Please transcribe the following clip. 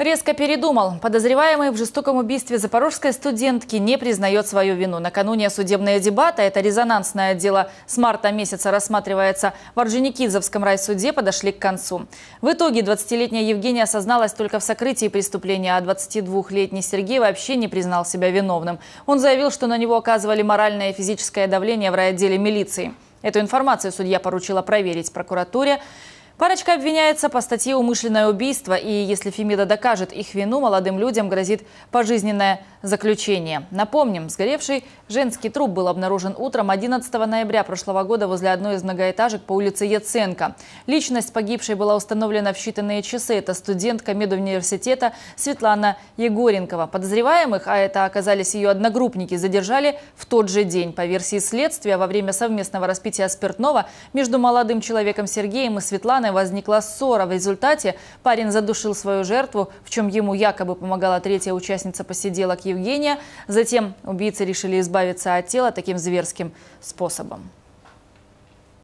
Резко передумал. Подозреваемый в жестоком убийстве запорожской студентки не признает свою вину. Накануне судебные дебаты, это резонансное дело с марта месяца рассматривается в Орджоникидзовском райсуде, подошли к концу. В итоге 20-летняя Евгения осозналась только в сокрытии преступления, а 22-летний Сергей вообще не признал себя виновным. Он заявил, что на него оказывали моральное и физическое давление в райотделе милиции. Эту информацию судья поручила проверить прокуратуре. Парочка обвиняется по статье «Умышленное убийство», и если Фемида докажет их вину, молодым людям грозит пожизненное заключение. Напомним, сгоревший женский труп был обнаружен утром 11 ноября прошлого года возле одной из многоэтажек по улице Яценко. Личность погибшей была установлена в считанные часы. Это студентка медуниверситета Светлана Егоренкова. Подозреваемых, а это оказались ее одногруппники, задержали в тот же день. По версии следствия, во время совместного распития спиртного между молодым человеком Сергеем и Светланой охраны возникла ссора. В результате парень задушил свою жертву, в чем ему якобы помогала третья участница посиделок Евгения. Затем убийцы решили избавиться от тела таким зверским способом.